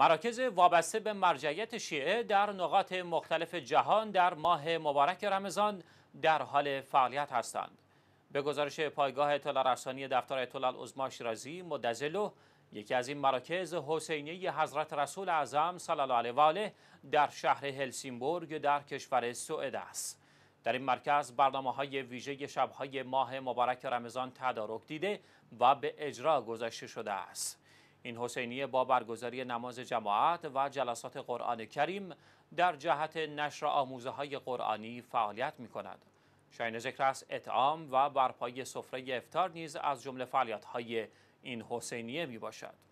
مراکز وابسته به مرجعیت شیعه در نقاط مختلف جهان در ماه مبارک رمضان در حال فعالیت هستند. به گزارش پایگاه اطلاع رسانی دفتر اطلاع العظما شیرازی مدزلو یکی از این مراکز حسینی حضرت رسول اعظم صلی الله علیه و آله در شهر هلسینبورگ در کشور سوئد است. در این مرکز برنامه های ویژه شبهای ماه مبارک رمضان تدارک دیده و به اجرا گذاشته شده است. این حسینیه با برگزاری نماز جماعت و جلسات قرآن کریم در جهت نشر آموزه های قرآنی فعالیت می کند. شاین ذکر است اطعام و برپایی سفره افتار نیز از جمله فعالیت های این حسینیه می باشد.